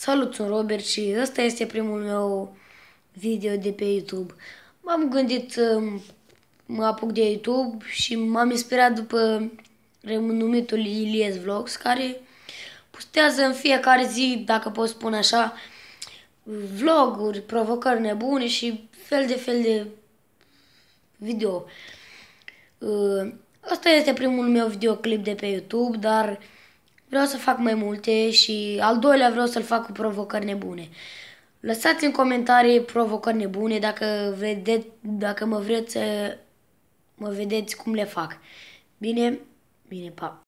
Salut, sunt Robert și ăsta este primul meu video de pe YouTube. M-am gândit să um, mă apuc de YouTube și m-am inspirat după renumitul Ilies Vlogs, care postează în fiecare zi, dacă pot spune așa, vloguri, provocări nebune și fel de fel de video. Asta uh, este primul meu videoclip de pe YouTube, dar Vreau să fac mai multe și al doilea vreau să-l fac cu provocări nebune. Lăsați în comentarii provocări nebune dacă, vedeți, dacă mă vreți să mă vedeți cum le fac. Bine, bine, pa!